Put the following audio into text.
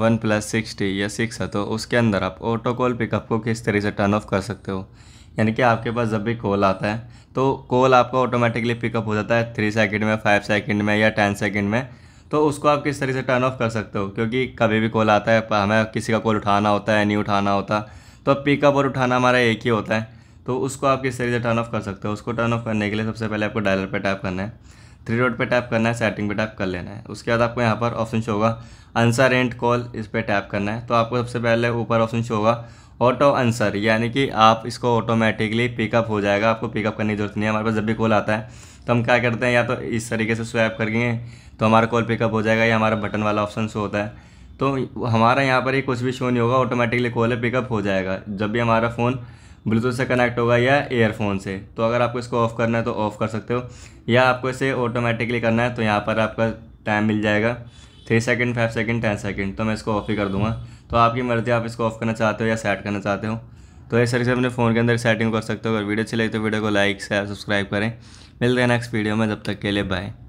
one plus sixty या six है तो उसके अंदर आप ऑटो कॉल पिकअप को किस तरह से टर्न ऑफ कर सकते हो यानी कि आपके पास जब भी कॉल आता है तो कॉल आपका ऑटोमेटिकली पिकअप हो जाता है थ्री सेकेंड में फाइव सेकेंड में या टेन सेकेंड में तो उसको आप किस तरीके से टर्न ऑफ कर सकते हो क्योंकि कभी भी कॉल आता है हमें किसी का कॉल उठाना होता है नहीं उठाना होता तो पिकअप और उठाना हमारा एक ही होता है तो उसको आप किस तरीके से टर्न ऑफ कर सकते हो उसको टर्न ऑफ करने के लिए सबसे पहले आपको डायलर पर टाइप करना है थ्री डॉट पे टैप करना है सेटिंग पे टैप कर लेना है उसके बाद आपको यहाँ पर ऑप्शन शो होगा आंसर एंड कॉल इस पर टैप करना है तो आपको सबसे पहले ऊपर ऑप्शन शो होगा ऑटो आंसर यानी कि आप इसको ऑटोमेटिकली पिकअप हो जाएगा आपको पिकअप करने की जरूरत नहीं है हमारे पास जब भी कॉल आता है तो हम क्या करते हैं या तो इस तरीके से स्वैप करेंगे तो हमारा कॉल पिकअप हो जाएगा या हमारा बटन वाला ऑप्शन शो होता है तो हमारा यहाँ पर ही कुछ भी शो नहीं होगा ऑटोमेटिकली कॉल है पिकअप हो जाएगा जब भी हमारा फ़ोन ब्लूटूथ से कनेक्ट होगा या एयरफोन से तो अगर आपको इसको ऑफ़ करना है तो ऑफ़ कर सकते हो या आपको इसे ऑटोमेटिकली करना है तो यहाँ पर आपका टाइम मिल जाएगा three second five second ten second तो मैं इसको ऑफ़ ही कर दूँगा तो आपकी मर्ज़ी आप इसको ऑफ़ करना चाहते हो या सेट करना चाहते हो तो इस तरीके से अपने फ़ोन के अंदर सेटिंग कर सकते हो अगर वीडियो अच्छी लगी तो वीडियो को लाइक शेयर सब्सक्राइब करें मिलते हैं नेक्स्ट वीडियो में जब तक के लिए बाय